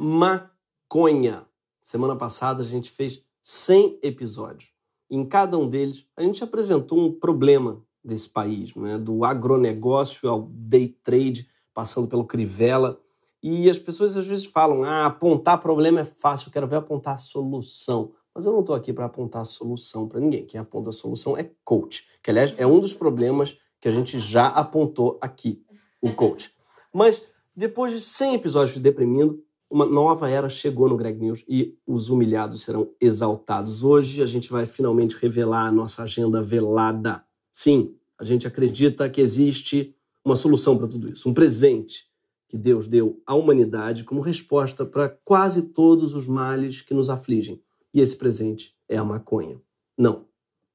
maconha. Semana passada a gente fez 100 episódios. Em cada um deles, a gente apresentou um problema desse país, né? do agronegócio ao day trade, passando pelo Crivella. E as pessoas às vezes falam: ah, apontar problema é fácil, eu quero ver apontar solução. Mas eu não estou aqui para apontar solução para ninguém. Quem aponta a solução é coach, que aliás é um dos problemas que a gente já apontou aqui, o coach. Mas depois de 100 episódios de Deprimindo, uma nova era chegou no Greg News e os humilhados serão exaltados. Hoje a gente vai finalmente revelar a nossa agenda velada. Sim, a gente acredita que existe uma solução para tudo isso, um presente que Deus deu à humanidade como resposta para quase todos os males que nos afligem. E esse presente é a maconha. Não,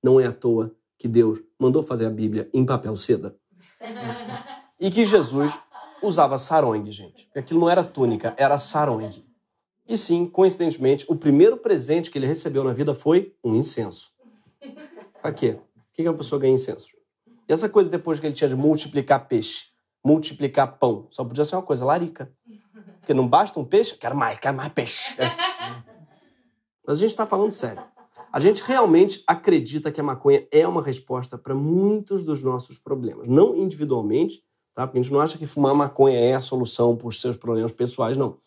não é à toa que Deus mandou fazer a Bíblia em papel seda. e que Jesus usava sarong, gente. Aquilo não era túnica, era sarong. E sim, coincidentemente, o primeiro presente que ele recebeu na vida foi um incenso. Pra quê? O que uma pessoa ganha incenso? E essa coisa depois que ele tinha de multiplicar peixe, multiplicar pão, só podia ser uma coisa larica. Porque não basta um peixe, quero mais, quero mais peixe. Mas a gente está falando sério. A gente realmente acredita que a maconha é uma resposta para muitos dos nossos problemas. Não individualmente, Tá? Porque a gente não acha que fumar maconha é a solução para os seus problemas pessoais, não.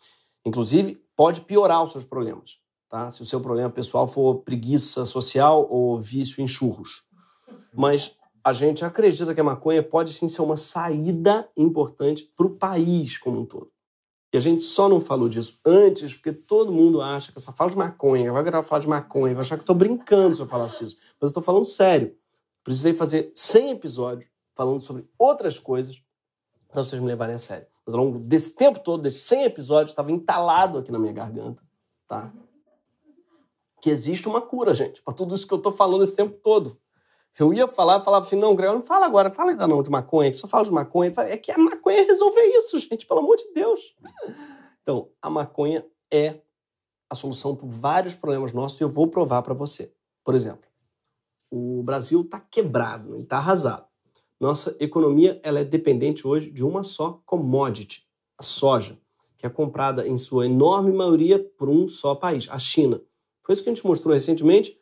Inclusive, pode piorar os seus problemas. Tá? Se o seu problema pessoal for preguiça social ou vício em churros. Mas a gente acredita que a maconha pode sim ser uma saída importante para o país como um todo. E a gente só não falou disso antes porque todo mundo acha que eu só falo de maconha, vai gravar falar de maconha, vai achar que eu estou brincando se eu falasse isso. Mas eu estou falando sério. Precisei fazer 100 episódios falando sobre outras coisas para vocês me levarem a sério. Mas ao longo desse tempo todo, desses 100 episódios, estava entalado aqui na minha garganta, tá? Que existe uma cura, gente, para tudo isso que eu estou falando esse tempo todo. Eu ia falar, falava assim, não, Gregório, não fala agora, fala ainda não de maconha, só fala de maconha. É que a maconha resolver isso, gente, pelo amor de Deus. Então, a maconha é a solução para vários problemas nossos e eu vou provar para você. Por exemplo, o Brasil está quebrado, ele está arrasado. Nossa economia ela é dependente hoje de uma só commodity, a soja, que é comprada em sua enorme maioria por um só país, a China. Foi isso que a gente mostrou recentemente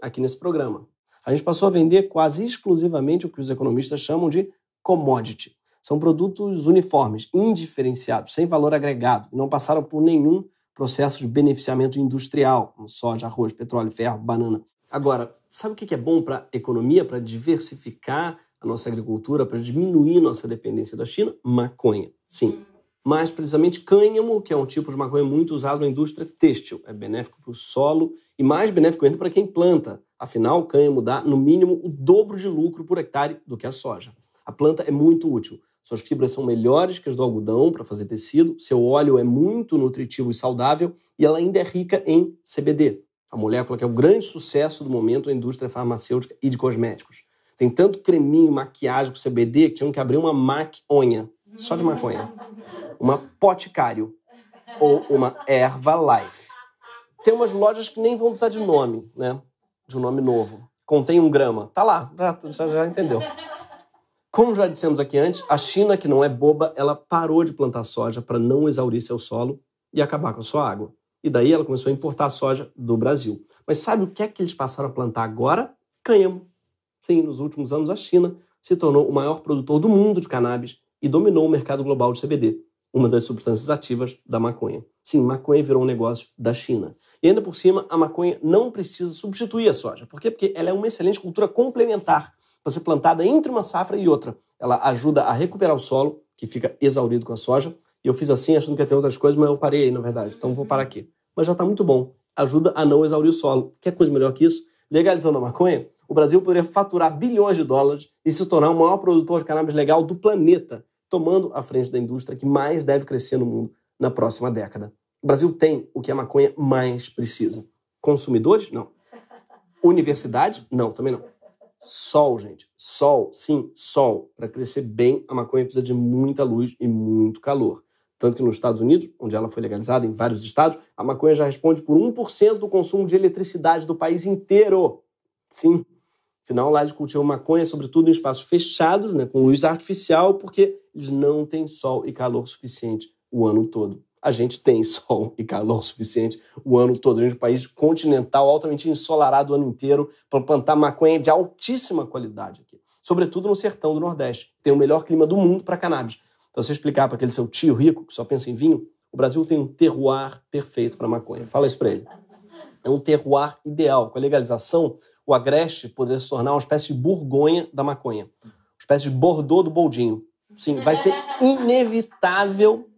aqui nesse programa. A gente passou a vender quase exclusivamente o que os economistas chamam de commodity. São produtos uniformes, indiferenciados, sem valor agregado, não passaram por nenhum processo de beneficiamento industrial, como soja, arroz, petróleo, ferro, banana. Agora, sabe o que é bom para a economia, para diversificar a nossa agricultura para diminuir nossa dependência da China? Maconha, sim. Hum. Mais precisamente, cânhamo, que é um tipo de maconha muito usado na indústria têxtil. É benéfico para o solo e mais benéfico ainda para quem planta. Afinal, o cânhamo dá, no mínimo, o dobro de lucro por hectare do que a soja. A planta é muito útil. Suas fibras são melhores que as do algodão para fazer tecido, seu óleo é muito nutritivo e saudável e ela ainda é rica em CBD, a molécula que é o grande sucesso do momento na é indústria farmacêutica e de cosméticos. Tem tanto creminho, maquiagem com CBD que tinham que abrir uma maconha, só de maconha. Uma Poticário ou uma Erva Life. Tem umas lojas que nem vão precisar de nome, né? De um nome novo. Contém um grama. Tá lá, já, já entendeu. Como já dissemos aqui antes, a China, que não é boba, ela parou de plantar soja para não exaurir seu solo e acabar com a sua água. E daí ela começou a importar soja do Brasil. Mas sabe o que é que eles passaram a plantar agora? Cânhamo. Sim, nos últimos anos, a China se tornou o maior produtor do mundo de cannabis e dominou o mercado global de CBD, uma das substâncias ativas da maconha. Sim, maconha virou um negócio da China. E ainda por cima, a maconha não precisa substituir a soja. Por quê? Porque ela é uma excelente cultura complementar para ser plantada entre uma safra e outra. Ela ajuda a recuperar o solo, que fica exaurido com a soja. E eu fiz assim, achando que ia ter outras coisas, mas eu parei aí, na verdade. Então vou parar uhum. aqui. Mas já está muito bom. Ajuda a não exaurir o solo. Quer coisa melhor que isso? Legalizando a maconha, o Brasil poderia faturar bilhões de dólares e se tornar o maior produtor de cannabis legal do planeta, tomando a frente da indústria que mais deve crescer no mundo na próxima década. O Brasil tem o que a maconha mais precisa. Consumidores? Não. Universidade? Não, também não. Sol, gente. Sol, sim, sol. Para crescer bem, a maconha precisa de muita luz e muito calor. Tanto que nos Estados Unidos, onde ela foi legalizada em vários estados, a maconha já responde por 1% do consumo de eletricidade do país inteiro. Sim, Afinal, lá eles cultivam maconha, sobretudo em espaços fechados, né, com luz artificial, porque eles não têm sol e calor suficiente o ano todo. A gente tem sol e calor suficiente o ano todo. A gente é um país continental, altamente ensolarado o ano inteiro, para plantar maconha de altíssima qualidade aqui. Sobretudo no sertão do Nordeste. Tem o melhor clima do mundo para cannabis. Então, se eu explicar para aquele seu tio rico, que só pensa em vinho, o Brasil tem um terroir perfeito para maconha. Fala isso para ele. É um terroir ideal. Com a legalização, o agreste poderia se tornar uma espécie de Borgonha da maconha, uma espécie de Bordeaux do Boldinho. Sim, vai ser inevitável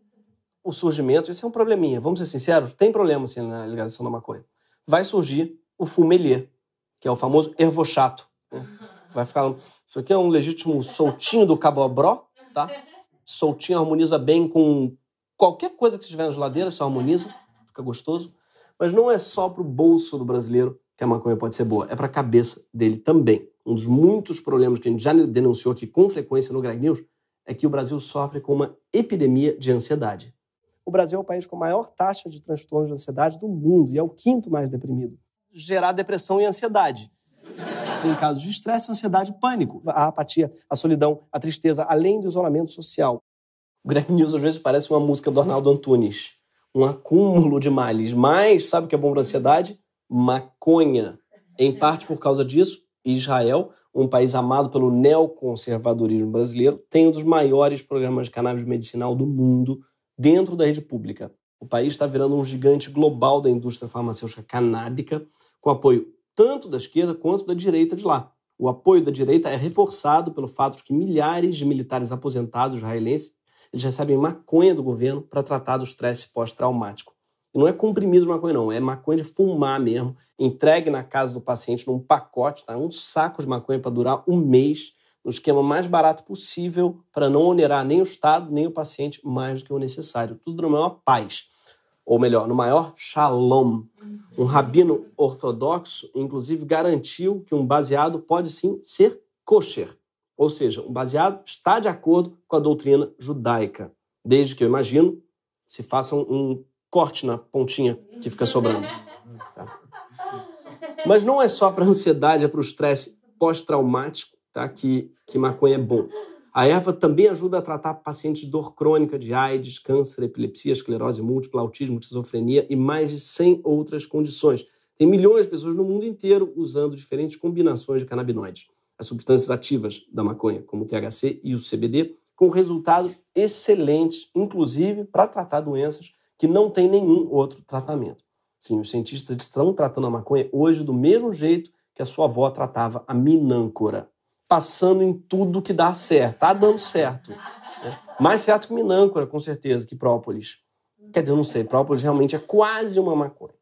o surgimento. Isso é um probleminha, vamos ser sinceros, tem problema assim, na legalização da maconha. Vai surgir o fumelier, que é o famoso ervochato. Né? Vai ficar. Isso aqui é um legítimo soltinho do cabobró, tá? Soltinho harmoniza bem com qualquer coisa que estiver na geladeira, só harmoniza, fica gostoso. Mas não é só para o bolso do brasileiro que a maconha pode ser boa, é para a cabeça dele também. Um dos muitos problemas que a gente já denunciou aqui com frequência no Greg News é que o Brasil sofre com uma epidemia de ansiedade. O Brasil é o país com a maior taxa de transtornos de ansiedade do mundo e é o quinto mais deprimido. Gerar depressão e ansiedade. em casos de estresse, ansiedade e pânico. A apatia, a solidão, a tristeza, além do isolamento social. O Greg News às vezes parece uma música do Arnaldo Antunes. Um acúmulo de males. Mas sabe o que é bom para a ansiedade? maconha. Em parte por causa disso, Israel, um país amado pelo neoconservadorismo brasileiro, tem um dos maiores programas de cannabis medicinal do mundo dentro da rede pública. O país está virando um gigante global da indústria farmacêutica canábica, com apoio tanto da esquerda quanto da direita de lá. O apoio da direita é reforçado pelo fato de que milhares de militares aposentados israelenses eles recebem maconha do governo para tratar do estresse pós-traumático. Não é comprimido de maconha, não. É maconha de fumar mesmo. Entregue na casa do paciente num pacote, tá? Um saco de maconha para durar um mês, no esquema mais barato possível, para não onerar nem o Estado, nem o paciente mais do que o necessário. Tudo na maior paz. Ou melhor, no maior shalom. Um rabino ortodoxo, inclusive, garantiu que um baseado pode sim ser kosher. Ou seja, um baseado está de acordo com a doutrina judaica. Desde que eu imagino, se faça um corte na pontinha que fica sobrando. Tá? Mas não é só para ansiedade, é para o estresse pós-traumático tá? que, que maconha é bom. A erva também ajuda a tratar pacientes de dor crônica, de AIDS, câncer, epilepsia, esclerose múltipla, autismo, esquizofrenia e mais de 100 outras condições. Tem milhões de pessoas no mundo inteiro usando diferentes combinações de canabinoides, as substâncias ativas da maconha, como o THC e o CBD, com resultados excelentes, inclusive para tratar doenças que não tem nenhum outro tratamento. Sim, os cientistas estão tratando a maconha hoje do mesmo jeito que a sua avó tratava a minâncora, passando em tudo que dá certo. Tá dando certo. Né? Mais certo que minâncora, com certeza, que própolis. Quer dizer, eu não sei, própolis realmente é quase uma maconha.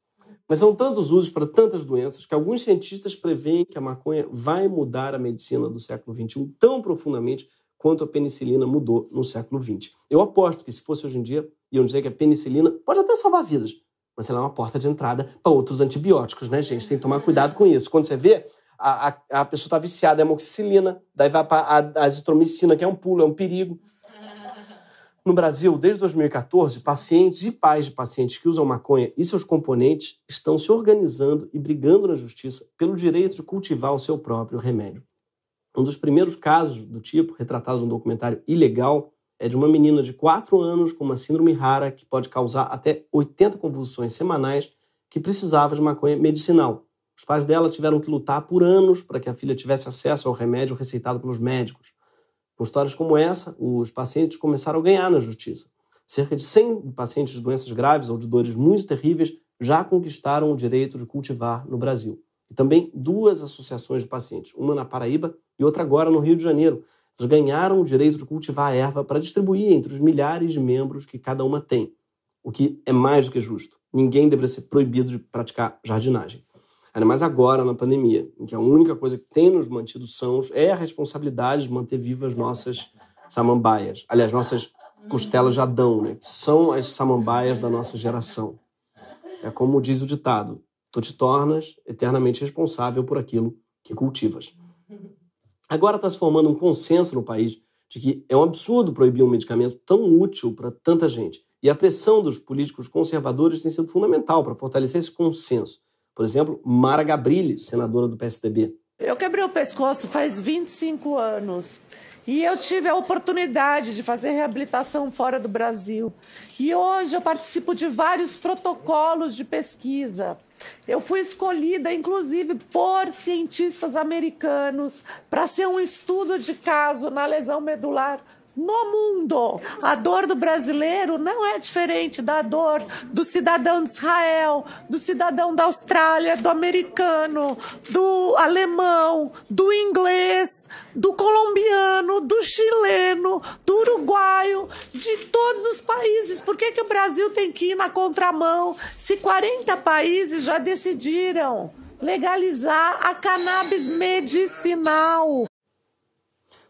Mas são tantos usos para tantas doenças que alguns cientistas preveem que a maconha vai mudar a medicina do século XXI tão profundamente quanto a penicilina mudou no século XX. Eu aposto que se fosse hoje em dia, iam dizer que a penicilina pode até salvar vidas, mas ela é uma porta de entrada para outros antibióticos, né, gente? Tem que tomar cuidado com isso. Quando você vê, a, a, a pessoa está viciada em amoxicilina, daí vai para a, a azitromicina, que é um pulo, é um perigo. No Brasil, desde 2014, pacientes e pais de pacientes que usam maconha e seus componentes estão se organizando e brigando na justiça pelo direito de cultivar o seu próprio remédio. Um dos primeiros casos do tipo, retratados no documentário Ilegal, é de uma menina de 4 anos com uma síndrome rara que pode causar até 80 convulsões semanais que precisava de maconha medicinal. Os pais dela tiveram que lutar por anos para que a filha tivesse acesso ao remédio receitado pelos médicos. Com histórias como essa, os pacientes começaram a ganhar na justiça. Cerca de 100 pacientes de doenças graves ou de dores muito terríveis já conquistaram o direito de cultivar no Brasil e também duas associações de pacientes, uma na Paraíba e outra agora no Rio de Janeiro. Eles ganharam o direito de cultivar a erva para distribuir entre os milhares de membros que cada uma tem, o que é mais do que justo. Ninguém deveria ser proibido de praticar jardinagem. Ainda mais agora, na pandemia, em que a única coisa que tem nos mantido sãos é a responsabilidade de manter vivas nossas samambaias. Aliás, nossas costelas de Adão, né? que são as samambaias da nossa geração. É como diz o ditado: tu te tornas eternamente responsável por aquilo que cultivas. Agora está se formando um consenso no país de que é um absurdo proibir um medicamento tão útil para tanta gente. E a pressão dos políticos conservadores tem sido fundamental para fortalecer esse consenso. Por exemplo, Mara Gabrilli, senadora do PSDB. Eu quebrei o pescoço faz 25 anos. E eu tive a oportunidade de fazer reabilitação fora do Brasil. E hoje eu participo de vários protocolos de pesquisa eu fui escolhida, inclusive, por cientistas americanos para ser um estudo de caso na lesão medular no mundo. A dor do brasileiro não é diferente da dor do cidadão de Israel, do cidadão da Austrália, do americano, do alemão, do inglês, do colombiano, do chileno, do uruguaio, de todos os países. Por que, que o Brasil tem que ir na contramão se 40 países já decidiram legalizar a cannabis medicinal?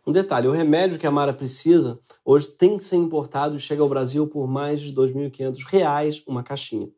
Um detalhe, o remédio que a Mara precisa hoje tem que ser importado e chega ao Brasil por mais de R$ 2.500 uma caixinha,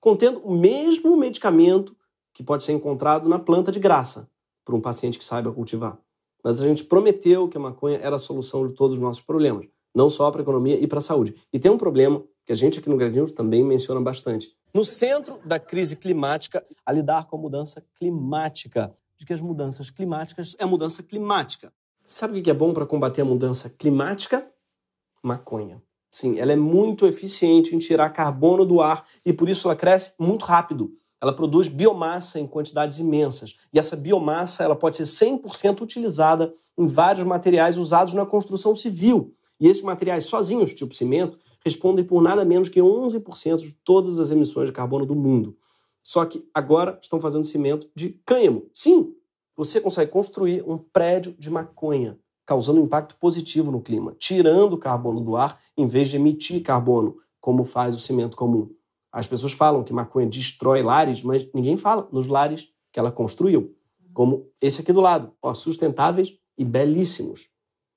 contendo o mesmo medicamento que pode ser encontrado na planta de graça, para um paciente que saiba cultivar. Mas a gente prometeu que a maconha era a solução de todos os nossos problemas, não só para a economia e para a saúde. E tem um problema que a gente aqui no Gradinho também menciona bastante. No centro da crise climática, a lidar com a mudança climática. De que as mudanças climáticas é mudança climática. Sabe o que é bom para combater a mudança climática? Maconha. Sim, ela é muito eficiente em tirar carbono do ar e por isso ela cresce muito rápido. Ela produz biomassa em quantidades imensas. E essa biomassa ela pode ser 100% utilizada em vários materiais usados na construção civil. E esses materiais sozinhos, tipo cimento, respondem por nada menos que 11% de todas as emissões de carbono do mundo. Só que agora estão fazendo cimento de cânhamo. Sim, você consegue construir um prédio de maconha, causando um impacto positivo no clima, tirando carbono do ar em vez de emitir carbono, como faz o cimento comum. As pessoas falam que maconha destrói lares, mas ninguém fala nos lares que ela construiu, como esse aqui do lado, ó, sustentáveis e belíssimos.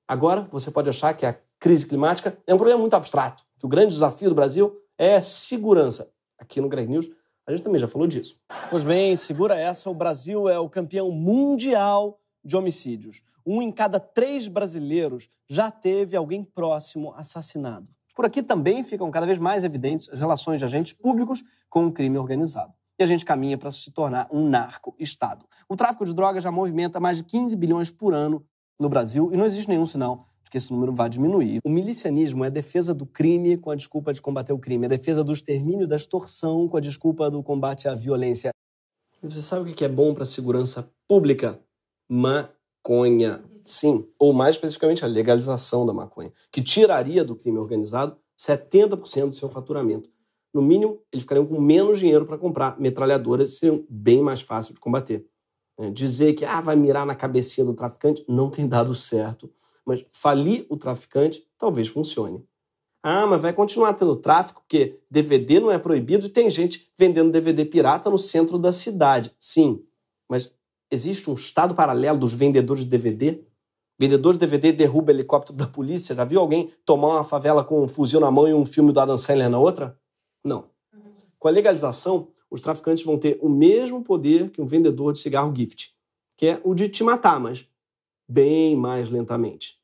Agora, você pode achar que a crise climática é um problema muito abstrato, que o grande desafio do Brasil é segurança. Aqui no Greg News, a gente também já falou disso. Pois bem, segura essa: o Brasil é o campeão mundial de homicídios. Um em cada três brasileiros já teve alguém próximo assassinado. Por aqui também ficam cada vez mais evidentes as relações de agentes públicos com o crime organizado. E a gente caminha para se tornar um narco-estado. O tráfico de drogas já movimenta mais de 15 bilhões por ano no Brasil e não existe nenhum sinal que esse número vai diminuir. O milicianismo é a defesa do crime com a desculpa de combater o crime, é a defesa do extermínio da extorsão com a desculpa do combate à violência. Você sabe o que é bom para a segurança pública? Maconha. Sim, ou mais especificamente a legalização da maconha, que tiraria do crime organizado 70% do seu faturamento. No mínimo, eles ficariam com menos dinheiro para comprar metralhadoras, seriam bem mais fáceis de combater. Dizer que ah, vai mirar na cabecinha do traficante não tem dado certo mas falir o traficante talvez funcione. Ah, mas vai continuar tendo tráfico porque DVD não é proibido e tem gente vendendo DVD pirata no centro da cidade. Sim, mas existe um estado paralelo dos vendedores de DVD? Vendedor de DVD derruba helicóptero da polícia? Já viu alguém tomar uma favela com um fuzil na mão e um filme do Adam Sandler na outra? Não. Com a legalização, os traficantes vão ter o mesmo poder que um vendedor de cigarro gift, que é o de te matar, mas bem mais lentamente.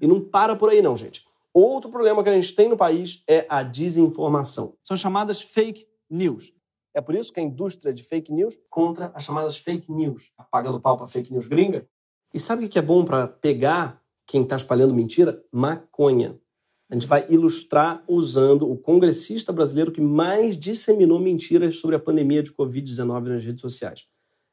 E não uhum. para por aí, não, gente. Outro problema que a gente tem no país é a desinformação. São chamadas fake news. É por isso que a indústria de fake news contra as chamadas fake news, apagando tá pau para fake news gringa. E sabe o que é bom para pegar quem está espalhando mentira? Maconha. A gente vai ilustrar usando o congressista brasileiro que mais disseminou mentiras sobre a pandemia de Covid-19 nas redes sociais.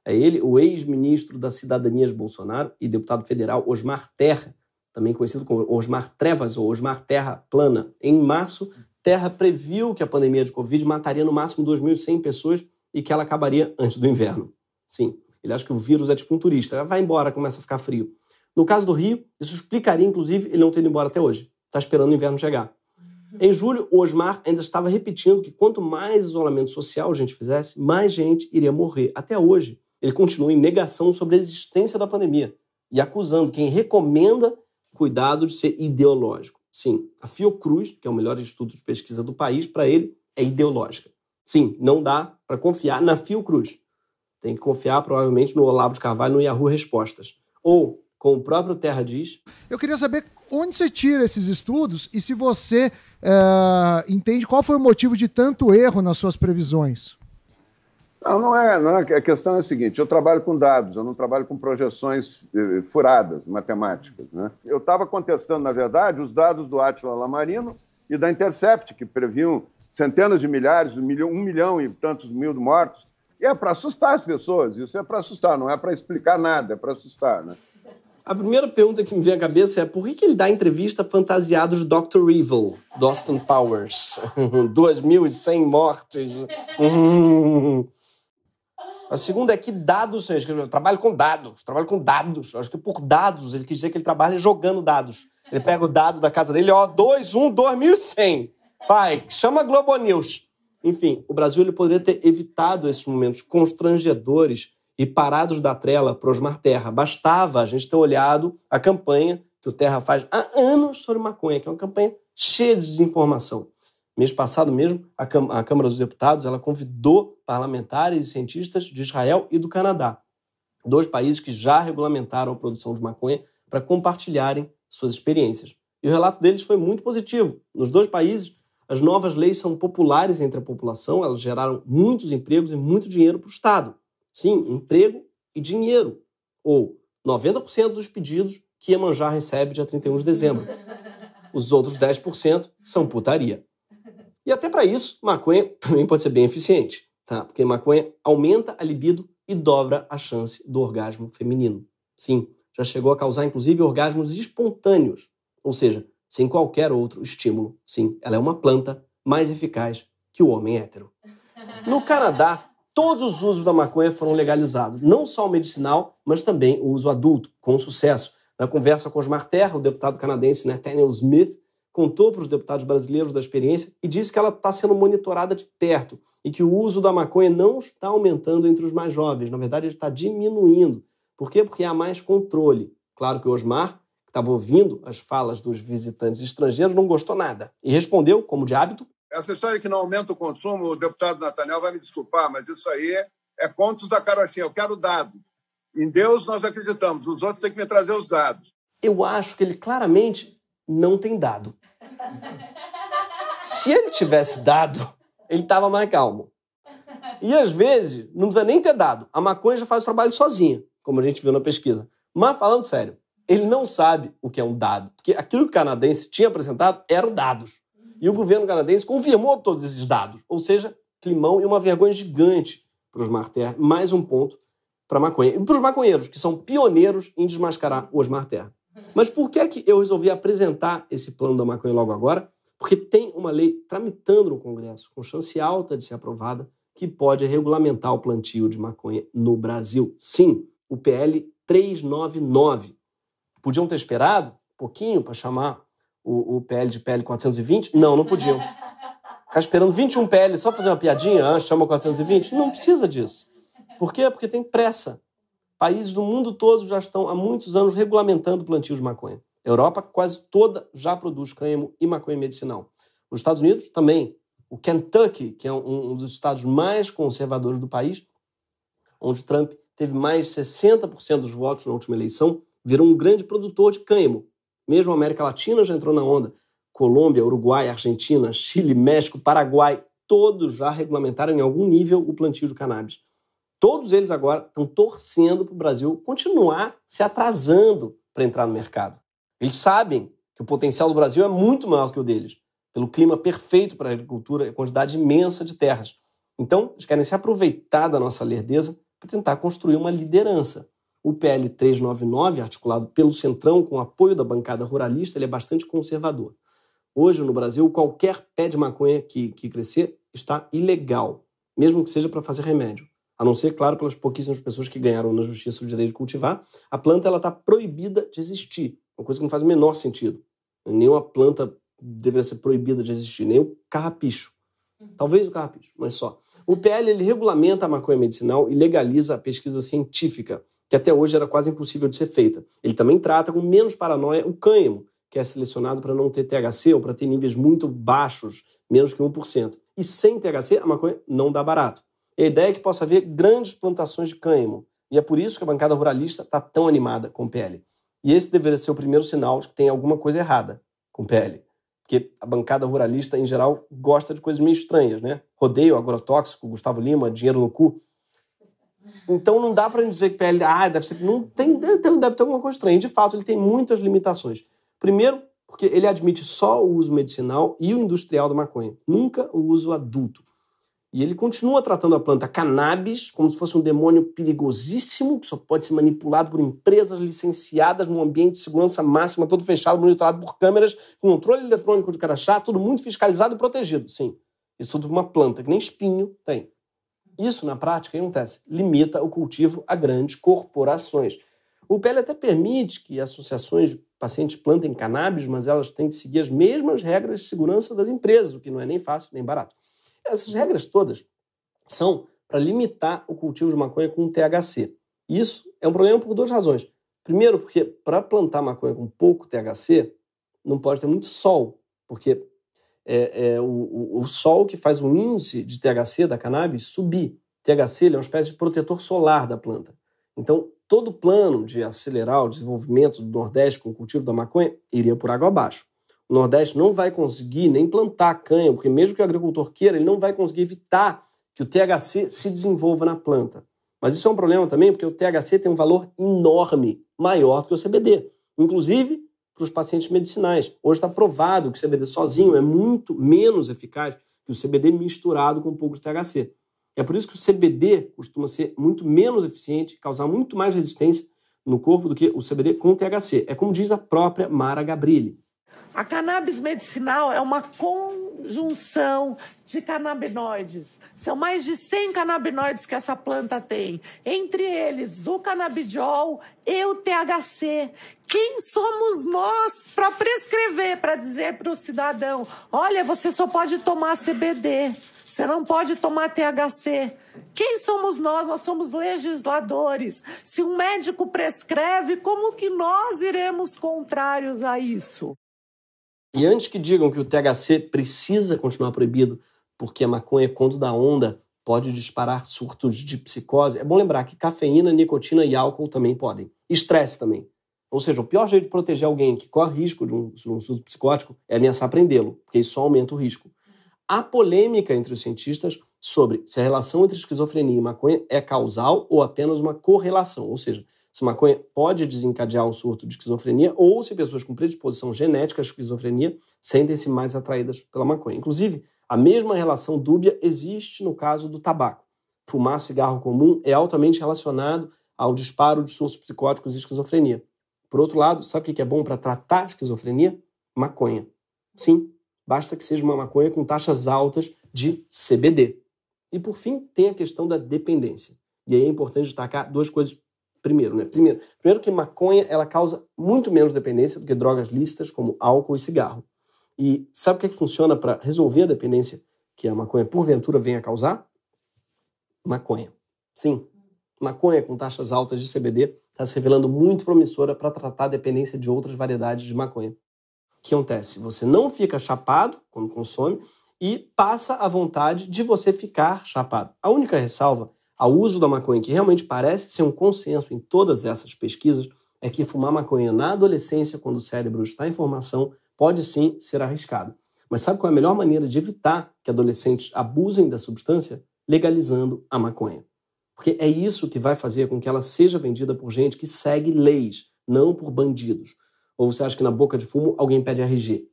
É ele, o ex-ministro das Cidadanias Bolsonaro e deputado federal Osmar Terra, também conhecido como Osmar Trevas ou Osmar Terra Plana. Em março, Terra previu que a pandemia de Covid mataria no máximo 2.100 pessoas e que ela acabaria antes do inverno. Sim, ele acha que o vírus é tipo um turista, vai embora, começa a ficar frio. No caso do Rio, isso explicaria, inclusive, ele não ter ido embora até hoje. Está esperando o inverno chegar. Em julho, o Osmar ainda estava repetindo que quanto mais isolamento social a gente fizesse, mais gente iria morrer. Até hoje, ele continua em negação sobre a existência da pandemia e acusando quem recomenda cuidado de ser ideológico. Sim, a Fiocruz, que é o melhor instituto de pesquisa do país, para ele é ideológica. Sim, não dá para confiar na Fiocruz. Tem que confiar provavelmente no Olavo de Carvalho no Yahoo Respostas. Ou, como o próprio Terra diz. Eu queria saber onde você tira esses estudos e se você é, entende qual foi o motivo de tanto erro nas suas previsões. Não, não é, não é. A questão é a seguinte: eu trabalho com dados, eu não trabalho com projeções eh, furadas, matemáticas. Né? Eu estava contestando, na verdade, os dados do Átila Lamarino e da Intercept, que previam centenas de milhares, um milhão, um milhão e tantos mil mortos. E é para assustar as pessoas, isso é para assustar, não é para explicar nada, é para assustar. Né? A primeira pergunta que me vem à cabeça é por que, que ele dá entrevista fantasiado de Dr. Evil, do Austin Powers? 2.100 mortes. Hum. A segunda é que dados, eu trabalho com dados, trabalho com dados. Eu acho que por dados ele quis dizer que ele trabalha jogando dados. Ele pega o dado da casa dele, ó, 2, 1, 2100. pai. chama Globo News. Enfim, o Brasil ele poderia ter evitado esses momentos constrangedores e parados da trela para Osmar Terra. Bastava a gente ter olhado a campanha que o Terra faz há anos sobre maconha, que é uma campanha cheia de desinformação mês passado mesmo, a, a Câmara dos Deputados ela convidou parlamentares e cientistas de Israel e do Canadá, dois países que já regulamentaram a produção de maconha, para compartilharem suas experiências. E o relato deles foi muito positivo. Nos dois países, as novas leis são populares entre a população, elas geraram muitos empregos e muito dinheiro para o Estado. Sim, emprego e dinheiro. Ou 90% dos pedidos que Iemanjá recebe dia 31 de dezembro. Os outros 10% são putaria. E até para isso, maconha também pode ser bem eficiente, tá? Porque maconha aumenta a libido e dobra a chance do orgasmo feminino. Sim, já chegou a causar inclusive orgasmos espontâneos, ou seja, sem qualquer outro estímulo. Sim, ela é uma planta mais eficaz que o homem hétero. No Canadá, todos os usos da maconha foram legalizados, não só o medicinal, mas também o uso adulto, com sucesso. Na conversa com Osmar Terra, o deputado canadense Nathaniel né, Smith contou para os deputados brasileiros da experiência e disse que ela está sendo monitorada de perto e que o uso da maconha não está aumentando entre os mais jovens, na verdade, ele está diminuindo. Por quê? Porque há mais controle. Claro que o Osmar, que estava ouvindo as falas dos visitantes estrangeiros, não gostou nada e respondeu, como de hábito. Essa história que não aumenta o consumo, o deputado Nathaniel vai me desculpar, mas isso aí é contos da carochinha. Eu quero dados. Em Deus nós acreditamos, os outros têm que me trazer os dados. Eu acho que ele claramente não tem dado. Se ele tivesse dado, ele estava mais calmo. E às vezes, não precisa nem ter dado. A maconha já faz o trabalho sozinha, como a gente viu na pesquisa. Mas falando sério, ele não sabe o que é um dado. Porque aquilo que o canadense tinha apresentado eram dados. E o governo canadense confirmou todos esses dados. Ou seja, climão e uma vergonha gigante para os Marter. Mais um ponto para maconha. E para os maconheiros, que são pioneiros em desmascarar o Osmar Terra. Mas por que, é que eu resolvi apresentar esse plano da maconha logo agora? Porque tem uma lei tramitando no Congresso, com chance alta de ser aprovada, que pode regulamentar o plantio de maconha no Brasil. Sim, o PL 399. Podiam ter esperado um pouquinho para chamar o, o, PL de PL 420? Não, não podiam. Ficar esperando 21 PL só fazer uma piadinha, ah, chama 420? Não precisa disso. Por quê? Porque tem pressa. Países do mundo todo já estão há muitos anos regulamentando o plantio de maconha. A Europa quase toda já produz cânhamo e maconha medicinal. Os Estados Unidos também. O Kentucky, que é um, um dos estados mais conservadores do país, onde Trump teve mais de 60% dos votos na última eleição, virou um grande produtor de cânhamo. Mesmo a América Latina já entrou na onda. Colômbia, Uruguai, Argentina, Chile, México, Paraguai, todos já regulamentaram em algum nível o plantio de cannabis. Todos eles agora estão torcendo para o Brasil continuar se atrasando para entrar no mercado. Eles sabem que o potencial do Brasil é muito maior que o deles, pelo clima perfeito para a agricultura e a quantidade imensa de terras. Então, eles querem se aproveitar da nossa lerdeza para tentar construir uma liderança. O PL 399, articulado pelo Centrão com apoio da bancada ruralista, ele é bastante conservador. Hoje, no Brasil, qualquer pé de maconha que, que crescer está ilegal, mesmo que seja para fazer remédio a não ser, claro, pelas pouquíssimas pessoas que ganharam na justiça o direito de cultivar, a planta ela está proibida de existir. Uma coisa que não faz o menor sentido. Nenhuma planta deveria ser proibida de existir, nem o carrapicho. Uhum. Talvez o carrapicho, mas só. O PL ele regulamenta a maconha medicinal e legaliza a pesquisa científica, que até hoje era quase impossível de ser feita. Ele também trata com menos paranoia o cânhamo, que é selecionado para não ter THC ou para ter níveis muito baixos, menos que 1%. E sem THC, a maconha não dá barato. E é a ideia é que possa haver grandes plantações de cânhamo. E é por isso que a bancada ruralista está tão animada com o PL. E esse deveria ser o primeiro sinal de que tem alguma coisa errada com o PL. Porque a bancada ruralista, em geral, gosta de coisas meio estranhas, né? Rodeio, agrotóxico, Gustavo Lima, dinheiro no cu. Então não dá para dizer que PL. Ah, deve ser. Não tem, deve, ter alguma coisa estranha. De fato, ele tem muitas limitações. Primeiro, porque ele admite só o uso medicinal e o industrial da maconha, nunca o uso adulto. E ele continua tratando a planta cannabis como se fosse um demônio perigosíssimo, que só pode ser manipulado por empresas licenciadas num ambiente de segurança máxima, todo fechado, monitorado por câmeras, com controle eletrônico de crachá, tudo muito fiscalizado e protegido, sim. Isso tudo uma planta que nem espinho tem. Isso, na prática, acontece? Limita o cultivo a grandes corporações. O PL até permite que associações de pacientes plantem cannabis, mas elas têm que seguir as mesmas regras de segurança das empresas, o que não é nem fácil nem barato. Essas regras todas são para limitar o cultivo de maconha com THC. Isso é um problema por duas razões. Primeiro, porque para plantar maconha com pouco THC, não pode ter muito sol, porque é, é o, o, o, sol que faz o índice de THC da cannabis subir. THC é uma espécie de protetor solar da planta. Então, todo plano de acelerar o desenvolvimento do Nordeste com o cultivo da maconha iria por água abaixo. O Nordeste não vai conseguir nem plantar canha, porque mesmo que o agricultor queira, ele não vai conseguir evitar que o THC se desenvolva na planta. Mas isso é um problema também, porque o THC tem um valor enorme, maior do que o CBD. Inclusive para os pacientes medicinais. Hoje está provado que o CBD sozinho é muito menos eficaz que o CBD misturado com um pouco de THC. É por isso que o CBD costuma ser muito menos eficiente, causar muito mais resistência no corpo do que o CBD com THC. É como diz a própria Mara Gabrilli. A cannabis medicinal é uma conjunção de canabinoides. São mais de 100 canabinoides que essa planta tem, entre eles o canabidiol e o THC. Quem somos nós para prescrever, para dizer para o cidadão: olha, você só pode tomar CBD, você não pode tomar THC. Quem somos nós? Nós somos legisladores. Se um médico prescreve, como que nós iremos contrários a isso? E antes que digam que o THC precisa continuar proibido porque a maconha, quando da onda, pode disparar surtos de psicose, é bom lembrar que cafeína, nicotina e álcool também podem. Estresse também. Ou seja, o pior jeito de proteger alguém que corre risco de um, de um surto psicótico é ameaçar prendê-lo, porque isso só aumenta o risco. Há polêmica entre os cientistas sobre se a relação entre esquizofrenia e maconha é causal ou apenas uma correlação, ou seja, se maconha pode desencadear um surto de esquizofrenia ou se pessoas com predisposição genética à esquizofrenia sentem-se mais atraídas pela maconha. Inclusive, a mesma relação dúbia existe no caso do tabaco. Fumar cigarro comum é altamente relacionado ao disparo de surtos psicóticos e esquizofrenia. Por outro lado, sabe o que é bom para tratar a esquizofrenia? Maconha. Sim, basta que seja uma maconha com taxas altas de CBD. E por fim, tem a questão da dependência. E aí é importante destacar duas coisas Primeiro, né? Primeiro, primeiro que maconha ela causa muito menos dependência do que drogas lícitas como álcool e cigarro. E sabe o que, é que funciona para resolver a dependência que a maconha porventura venha a causar? Maconha. Sim, maconha com taxas altas de CBD está se revelando muito promissora para tratar a dependência de outras variedades de maconha. O que acontece? Você não fica chapado quando consome e passa a vontade de você ficar chapado. A única ressalva ao uso da maconha, que realmente parece ser um consenso em todas essas pesquisas, é que fumar maconha na adolescência, quando o cérebro está em formação, pode sim ser arriscado. Mas sabe qual é a melhor maneira de evitar que adolescentes abusem da substância? Legalizando a maconha. Porque é isso que vai fazer com que ela seja vendida por gente que segue leis, não por bandidos. Ou você acha que na boca de fumo alguém pede RG?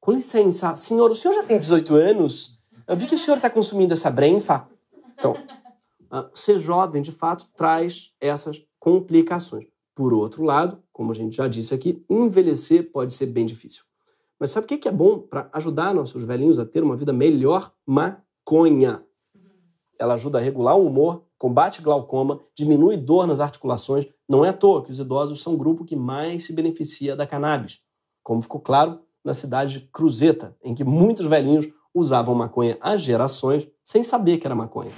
Com licença, senhor, o senhor já tem 18 anos? Eu vi que o senhor está consumindo essa brenfa. Então, ah, ser jovem, de fato, traz essas complicações. Por outro lado, como a gente já disse aqui, envelhecer pode ser bem difícil. Mas sabe o que é bom para ajudar nossos velhinhos a ter uma vida melhor? Maconha. Ela ajuda a regular o humor, combate glaucoma, diminui dor nas articulações. Não é à toa que os idosos são o grupo que mais se beneficia da cannabis. Como ficou claro na cidade de Cruzeta, em que muitos velhinhos usavam maconha há gerações sem saber que era maconha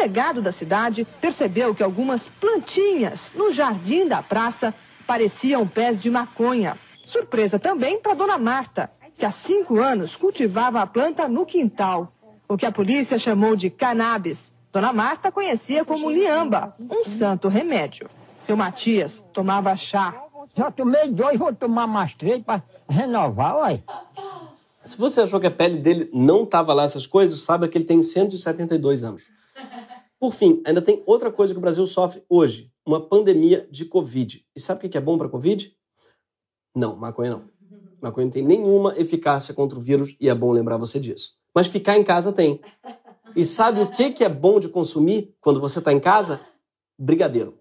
delegado da cidade percebeu que algumas plantinhas no jardim da praça pareciam pés de maconha. Surpresa também para dona Marta, que há cinco anos cultivava a planta no quintal, o que a polícia chamou de cannabis. Dona Marta conhecia como liamba, um santo remédio. Seu Matias tomava chá. Já tomei dois, vou tomar mais três para renovar, uai. Se você achou que a pele dele não estava lá essas coisas, saiba que ele tem 172 anos. Por fim, ainda tem outra coisa que o Brasil sofre hoje: uma pandemia de Covid. E sabe o que é bom para Covid? Não, maconha não. Maconha não tem nenhuma eficácia contra o vírus e é bom lembrar você disso. Mas ficar em casa tem. E sabe o que, que é bom de consumir quando você está em casa? Brigadeiro.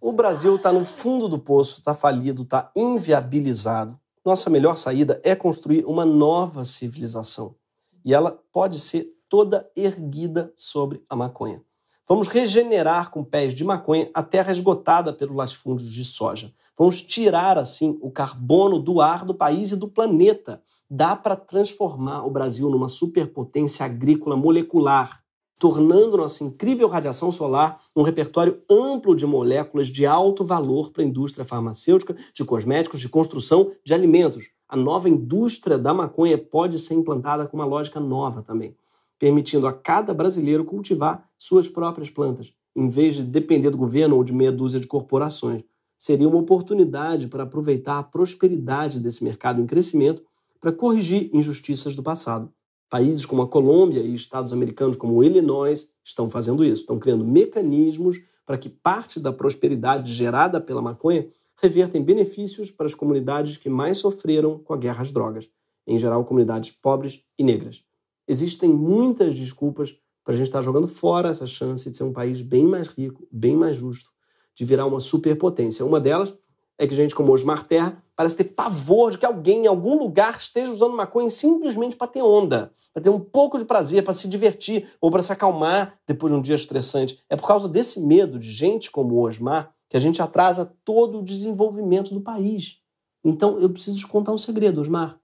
O Brasil está no fundo do poço, está falido, está inviabilizado. Nossa melhor saída é construir uma nova civilização. E ela pode ser toda erguida sobre a maconha. Vamos regenerar com pés de maconha a terra esgotada pelos latifúndios de soja. Vamos tirar, assim, o carbono do ar do país e do planeta. Dá para transformar o Brasil numa superpotência agrícola molecular, tornando nossa incrível radiação solar um repertório amplo de moléculas de alto valor para a indústria farmacêutica, de cosméticos, de construção, de alimentos. A nova indústria da maconha pode ser implantada com uma lógica nova também permitindo a cada brasileiro cultivar suas próprias plantas, em vez de depender do governo ou de meia dúzia de corporações. Seria uma oportunidade para aproveitar a prosperidade desse mercado em crescimento para corrigir injustiças do passado. Países como a Colômbia e estados americanos como o Illinois estão fazendo isso, estão criando mecanismos para que parte da prosperidade gerada pela maconha reverta em benefícios para as comunidades que mais sofreram com a guerra às drogas, em geral comunidades pobres e negras. Existem muitas desculpas para a gente estar tá jogando fora essa chance de ser um país bem mais rico, bem mais justo, de virar uma superpotência. Uma delas é que gente como Osmar Terra parece ter pavor de que alguém em algum lugar esteja usando maconha simplesmente para ter onda, para ter um pouco de prazer, para se divertir ou para se acalmar depois de um dia estressante. É por causa desse medo de gente como Osmar que a gente atrasa todo o desenvolvimento do país. Então eu preciso te contar um segredo, Osmar.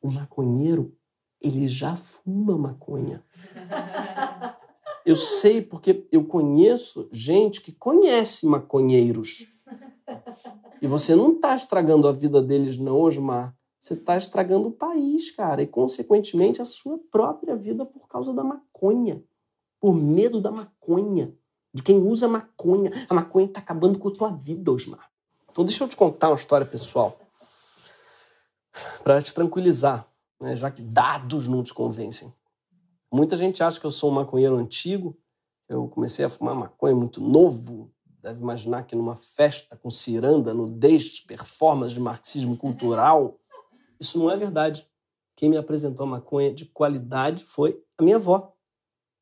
O maconheiro ele já fuma maconha. Eu sei porque eu conheço gente que conhece maconheiros. E você não está estragando a vida deles, não, Osmar. Você está estragando o país, cara, e consequentemente a sua própria vida por causa da maconha, por medo da maconha, de quem usa maconha. A maconha está acabando com a tua vida, Osmar. Então deixa eu te contar uma história pessoal para te tranquilizar né, já que dados não te convencem. Muita gente acha que eu sou um maconheiro antigo, eu comecei a fumar maconha muito novo, deve imaginar que numa festa com ciranda, nudez, performance de marxismo cultural. Isso não é verdade. Quem me apresentou a maconha de qualidade foi a minha avó,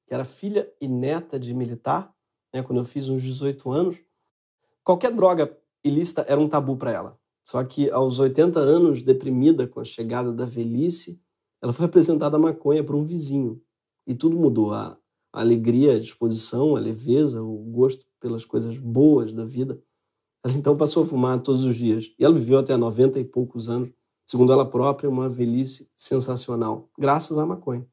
que era filha e neta de militar, né, quando eu fiz uns 18 anos. Qualquer droga ilícita era um tabu para ela. Só que aos 80 anos, deprimida com a chegada da velhice, ela foi apresentada à maconha por um vizinho. E tudo mudou. A, alegria, a disposição, a leveza, o gosto pelas coisas boas da vida. Ela então passou a fumar todos os dias. E ela viveu até 90 e poucos anos, segundo ela própria, uma velhice sensacional, graças à maconha.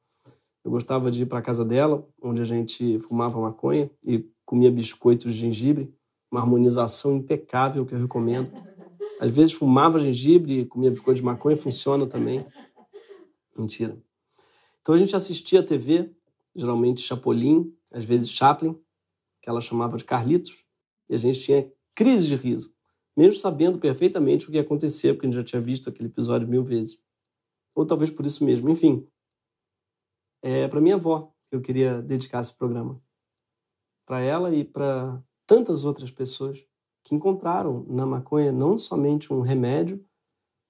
Eu gostava de ir para a casa dela, onde a gente fumava maconha e comia biscoitos de gengibre, uma harmonização impecável que eu recomendo. Às vezes fumava gengibre, comia biscoito de maconha, funciona também. Mentira. Então a gente assistia a TV, geralmente Chapolin, às vezes Chaplin, que ela chamava de Carlitos, e a gente tinha crise de riso, mesmo sabendo perfeitamente o que ia acontecer, porque a gente já tinha visto aquele episódio mil vezes. Ou talvez por isso mesmo. Enfim, é para minha avó que eu queria dedicar esse programa. Para ela e para tantas outras pessoas que encontraram na maconha não somente um remédio,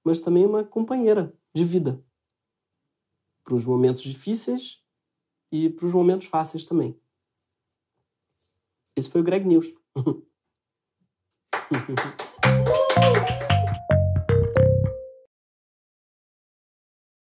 mas também uma companheira de vida para os momentos difíceis e para os momentos fáceis também. Esse foi o Greg News.